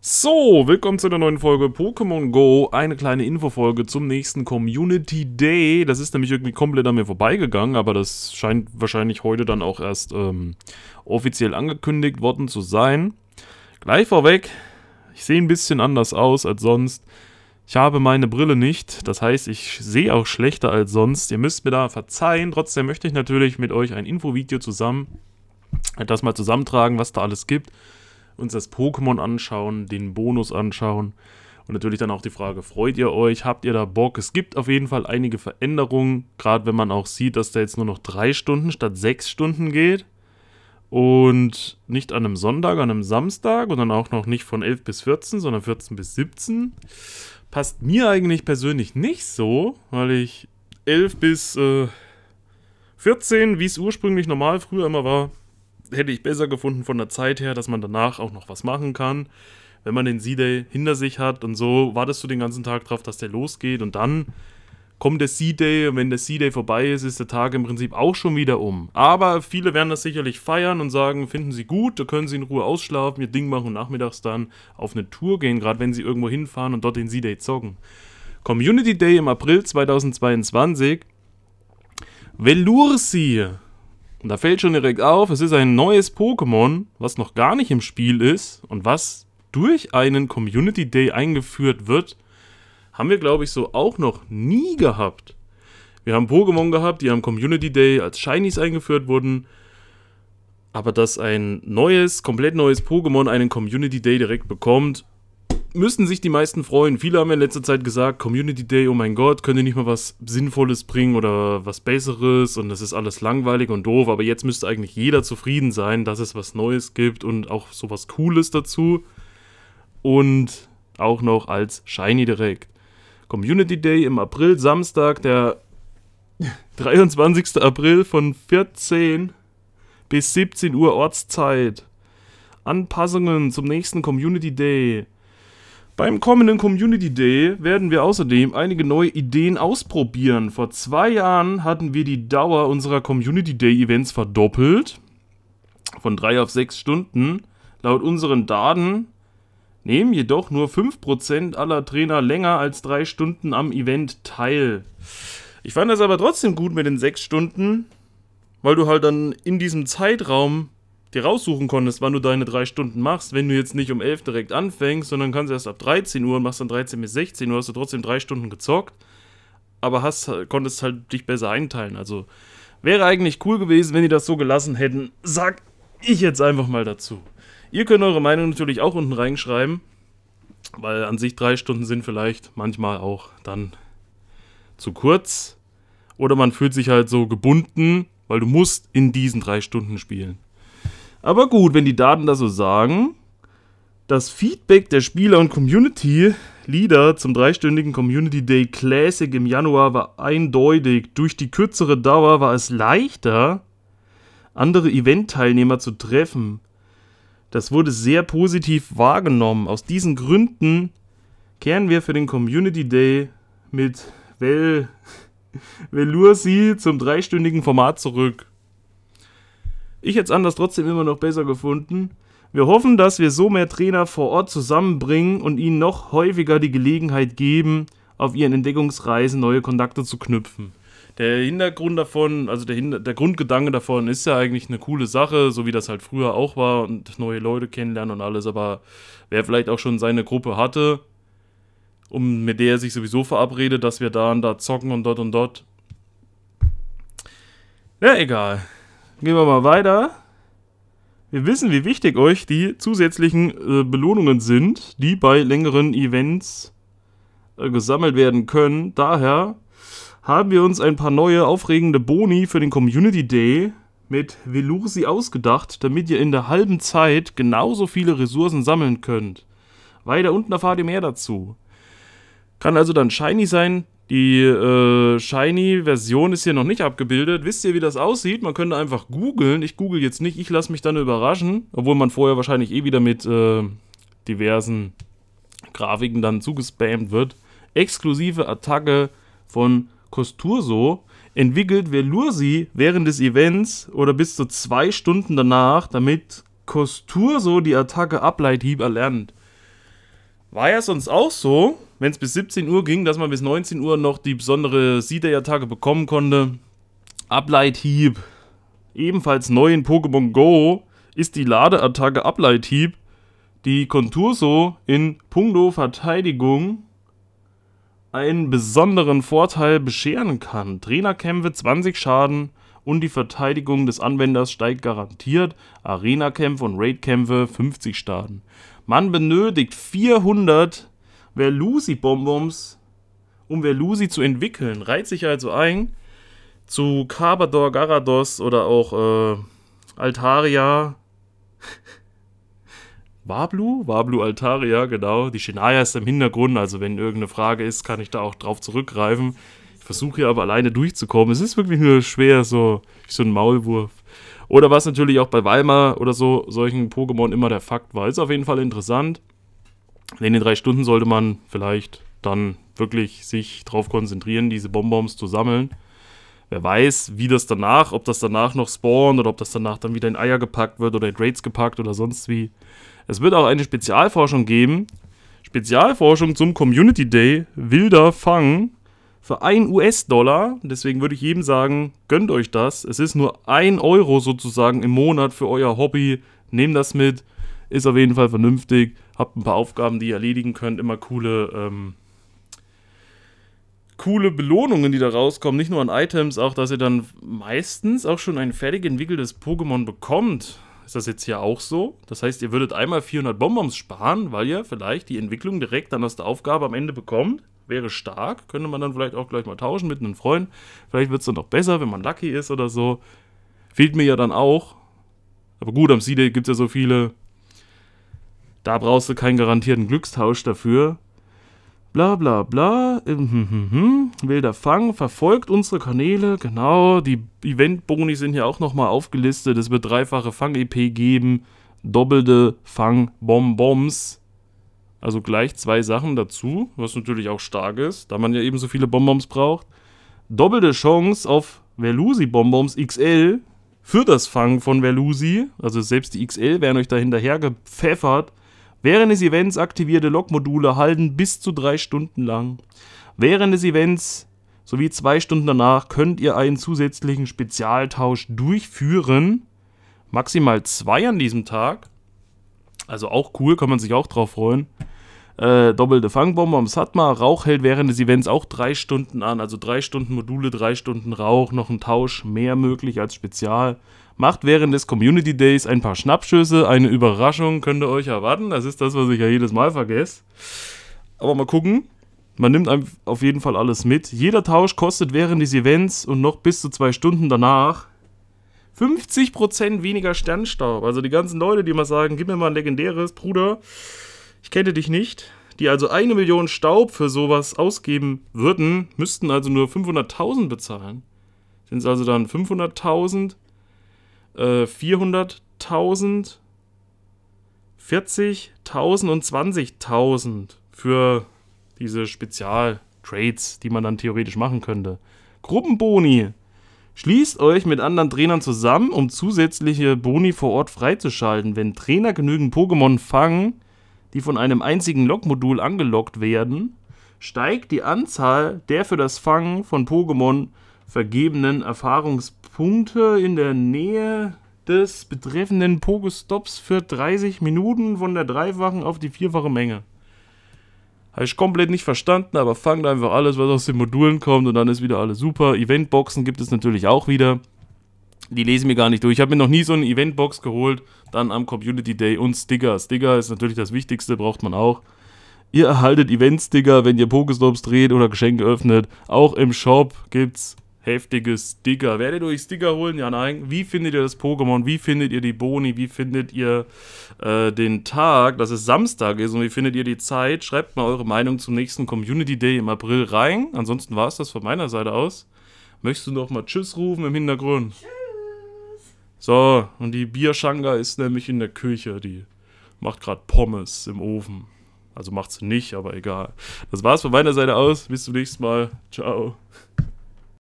So, willkommen zu einer neuen Folge Pokémon Go. Eine kleine Infofolge zum nächsten Community Day. Das ist nämlich irgendwie komplett an mir vorbeigegangen, aber das scheint wahrscheinlich heute dann auch erst ähm, offiziell angekündigt worden zu sein. Gleich vorweg, ich sehe ein bisschen anders aus als sonst. Ich habe meine Brille nicht, das heißt, ich sehe auch schlechter als sonst. Ihr müsst mir da verzeihen. Trotzdem möchte ich natürlich mit euch ein Infovideo zusammen, das mal zusammentragen, was da alles gibt uns das Pokémon anschauen, den Bonus anschauen. Und natürlich dann auch die Frage, freut ihr euch? Habt ihr da Bock? Es gibt auf jeden Fall einige Veränderungen, gerade wenn man auch sieht, dass da jetzt nur noch drei Stunden statt sechs Stunden geht. Und nicht an einem Sonntag, an einem Samstag und dann auch noch nicht von 11 bis 14, sondern 14 bis 17. Passt mir eigentlich persönlich nicht so, weil ich 11 bis äh, 14, wie es ursprünglich normal früher immer war, hätte ich besser gefunden von der Zeit her, dass man danach auch noch was machen kann. Wenn man den sea day hinter sich hat und so, wartest du den ganzen Tag drauf, dass der losgeht und dann kommt der sea day und wenn der sea day vorbei ist, ist der Tag im Prinzip auch schon wieder um. Aber viele werden das sicherlich feiern und sagen, finden sie gut, da können sie in Ruhe ausschlafen, ihr Ding machen und nachmittags dann auf eine Tour gehen, gerade wenn sie irgendwo hinfahren und dort den sea day zocken. Community Day im April 2022. Velursi und da fällt schon direkt auf, es ist ein neues Pokémon, was noch gar nicht im Spiel ist und was durch einen Community Day eingeführt wird, haben wir, glaube ich, so auch noch nie gehabt. Wir haben Pokémon gehabt, die am Community Day als Shinies eingeführt wurden. Aber dass ein neues, komplett neues Pokémon einen Community Day direkt bekommt, müssen sich die meisten freuen. Viele haben ja in letzter Zeit gesagt, Community Day, oh mein Gott, könnt ihr nicht mal was Sinnvolles bringen oder was Besseres und das ist alles langweilig und doof, aber jetzt müsste eigentlich jeder zufrieden sein, dass es was Neues gibt und auch sowas Cooles dazu. Und auch noch als Shiny direkt. Community Day im April, Samstag, der 23. April von 14 bis 17 Uhr Ortszeit. Anpassungen zum nächsten Community Day. Beim kommenden Community Day werden wir außerdem einige neue Ideen ausprobieren. Vor zwei Jahren hatten wir die Dauer unserer Community Day Events verdoppelt. Von drei auf sechs Stunden. Laut unseren Daten nehmen jedoch nur 5% aller Trainer länger als drei Stunden am Event teil. Ich fand das aber trotzdem gut mit den sechs Stunden, weil du halt dann in diesem Zeitraum dir raussuchen konntest, wann du deine drei Stunden machst, wenn du jetzt nicht um 11 direkt anfängst, sondern kannst erst ab 13 Uhr und machst dann 13 bis 16 Uhr, hast du trotzdem drei Stunden gezockt, aber hast, konntest halt dich besser einteilen. Also wäre eigentlich cool gewesen, wenn die das so gelassen hätten, sag ich jetzt einfach mal dazu. Ihr könnt eure Meinung natürlich auch unten reinschreiben, weil an sich drei Stunden sind vielleicht manchmal auch dann zu kurz. Oder man fühlt sich halt so gebunden, weil du musst in diesen drei Stunden spielen. Aber gut, wenn die Daten das so sagen, das Feedback der Spieler und Community Leader zum dreistündigen Community Day Classic im Januar war eindeutig. Durch die kürzere Dauer war es leichter, andere Event-Teilnehmer zu treffen. Das wurde sehr positiv wahrgenommen. Aus diesen Gründen kehren wir für den Community Day mit Vel Velursi zum dreistündigen Format zurück. Ich hätte es anders trotzdem immer noch besser gefunden. Wir hoffen, dass wir so mehr Trainer vor Ort zusammenbringen und ihnen noch häufiger die Gelegenheit geben, auf ihren Entdeckungsreisen neue Kontakte zu knüpfen. Der Hintergrund davon, also der, der Grundgedanke davon ist ja eigentlich eine coole Sache, so wie das halt früher auch war und neue Leute kennenlernen und alles, aber wer vielleicht auch schon seine Gruppe hatte, um, mit der er sich sowieso verabredet, dass wir da und da zocken und dort und dort. Ja, egal. Gehen wir mal weiter. Wir wissen, wie wichtig euch die zusätzlichen äh, Belohnungen sind, die bei längeren Events äh, gesammelt werden können. Daher haben wir uns ein paar neue aufregende Boni für den Community Day mit Velursi ausgedacht, damit ihr in der halben Zeit genauso viele Ressourcen sammeln könnt. Weiter unten erfahrt ihr mehr dazu. Kann also dann shiny sein, die äh, Shiny-Version ist hier noch nicht abgebildet. Wisst ihr, wie das aussieht? Man könnte einfach googeln. Ich google jetzt nicht, ich lasse mich dann überraschen. Obwohl man vorher wahrscheinlich eh wieder mit äh, diversen Grafiken dann zugespammt wird. Exklusive Attacke von Costurso. entwickelt Velursi während des Events oder bis zu zwei Stunden danach, damit Costurso die Attacke Ableithieb erlernt. War ja sonst auch so, wenn es bis 17 Uhr ging, dass man bis 19 Uhr noch die besondere Siederjagd-Tage bekommen konnte. Ableithieb. Ebenfalls neu in Pokémon Go ist die Ladeattacke Ableithieb, die Conturso in Punkto Verteidigung einen besonderen Vorteil bescheren kann. Trainerkämpfe 20 Schaden und die Verteidigung des Anwenders steigt garantiert. Arenakämpfe und Raidkämpfe 50 Schaden. Man benötigt 400 wer Lucy bonbons um wer Lucy zu entwickeln, reiht sich also ein zu Carbador, Garados oder auch äh, Altaria. Wablu? Wablu Altaria, genau. Die Shania ist im Hintergrund, also wenn irgendeine Frage ist, kann ich da auch drauf zurückgreifen. Ich versuche hier aber alleine durchzukommen. Es ist wirklich nur schwer, so, so ein Maulwurf. Oder was natürlich auch bei Weimar oder so solchen Pokémon immer der Fakt war. Ist auf jeden Fall interessant in den drei Stunden sollte man vielleicht dann wirklich sich darauf konzentrieren, diese Bonbons zu sammeln. Wer weiß, wie das danach, ob das danach noch spawnt oder ob das danach dann wieder in Eier gepackt wird oder in Raids gepackt oder sonst wie. Es wird auch eine Spezialforschung geben. Spezialforschung zum Community Day Wilder Fang für 1 US-Dollar. Deswegen würde ich jedem sagen, gönnt euch das. Es ist nur 1 Euro sozusagen im Monat für euer Hobby. Nehmt das mit. Ist auf jeden Fall vernünftig. Habt ein paar Aufgaben, die ihr erledigen könnt. Immer coole, ähm, coole Belohnungen, die da rauskommen. Nicht nur an Items, auch dass ihr dann meistens auch schon ein fertig entwickeltes Pokémon bekommt. Ist das jetzt hier auch so? Das heißt, ihr würdet einmal 400 Bonbons sparen, weil ihr vielleicht die Entwicklung direkt dann aus der Aufgabe am Ende bekommt. Wäre stark. Könnte man dann vielleicht auch gleich mal tauschen mit einem Freund. Vielleicht wird es dann noch besser, wenn man lucky ist oder so. Fehlt mir ja dann auch. Aber gut, am Seedate gibt es ja so viele da brauchst du keinen garantierten Glückstausch dafür. Bla bla bla. Hm, hm, hm, Wilder Fang verfolgt unsere Kanäle. Genau, die Eventboni sind hier auch nochmal aufgelistet. Es wird dreifache Fang-EP geben. Doppelte Fang-Bonbons. Also gleich zwei Sachen dazu, was natürlich auch stark ist, da man ja eben so viele Bonbons braucht. Doppelte Chance auf Verlusi-Bonbons XL für das Fangen von Verlusi. Also selbst die XL werden euch da hinterher gepfeffert. Während des Events aktivierte Log-Module halten bis zu drei Stunden lang. Während des Events sowie zwei Stunden danach könnt ihr einen zusätzlichen Spezialtausch durchführen. Maximal zwei an diesem Tag. Also auch cool, kann man sich auch drauf freuen. Äh, doppelte Fangbombe am Satma. Rauch hält während des Events auch drei Stunden an. Also drei Stunden Module, drei Stunden Rauch, noch ein Tausch, mehr möglich als Spezial. Macht während des Community Days ein paar Schnappschüsse. Eine Überraschung könnt ihr euch erwarten. Das ist das, was ich ja jedes Mal vergesse. Aber mal gucken. Man nimmt auf jeden Fall alles mit. Jeder Tausch kostet während des Events und noch bis zu zwei Stunden danach 50% weniger Sternstaub. Also die ganzen Leute, die mal sagen, gib mir mal ein legendäres, Bruder, ich kenne dich nicht. Die also eine Million Staub für sowas ausgeben würden, müssten also nur 500.000 bezahlen. Sind es also dann 500.000 äh, 400.000, 40.000 und 20.000 für diese Spezial-Trades, die man dann theoretisch machen könnte. Gruppenboni. Schließt euch mit anderen Trainern zusammen, um zusätzliche Boni vor Ort freizuschalten. Wenn Trainer genügend Pokémon fangen, die von einem einzigen Lockmodul angelockt werden, steigt die Anzahl der für das Fangen von Pokémon vergebenen Erfahrungspunkte in der Nähe des betreffenden Pokestops für 30 Minuten von der dreifachen auf die vierfache Menge. Habe ich komplett nicht verstanden, aber fangt einfach alles, was aus den Modulen kommt und dann ist wieder alles super. Eventboxen gibt es natürlich auch wieder. Die lesen ich mir gar nicht durch. Ich habe mir noch nie so eine Eventbox geholt. Dann am Community Day und Sticker. Sticker ist natürlich das Wichtigste, braucht man auch. Ihr erhaltet Eventsticker, wenn ihr Pokestops dreht oder Geschenke öffnet. Auch im Shop gibt es heftige Sticker. Werdet ihr euch Sticker holen? Ja, nein. Wie findet ihr das Pokémon? Wie findet ihr die Boni? Wie findet ihr äh, den Tag, dass es Samstag ist? Und wie findet ihr die Zeit? Schreibt mal eure Meinung zum nächsten Community Day im April rein. Ansonsten war es das von meiner Seite aus. Möchtest du noch mal Tschüss rufen im Hintergrund? Tschüss. So, und die Bierschanga ist nämlich in der Küche. Die macht gerade Pommes im Ofen. Also macht sie nicht, aber egal. Das war's von meiner Seite aus. Bis zum nächsten Mal. Ciao.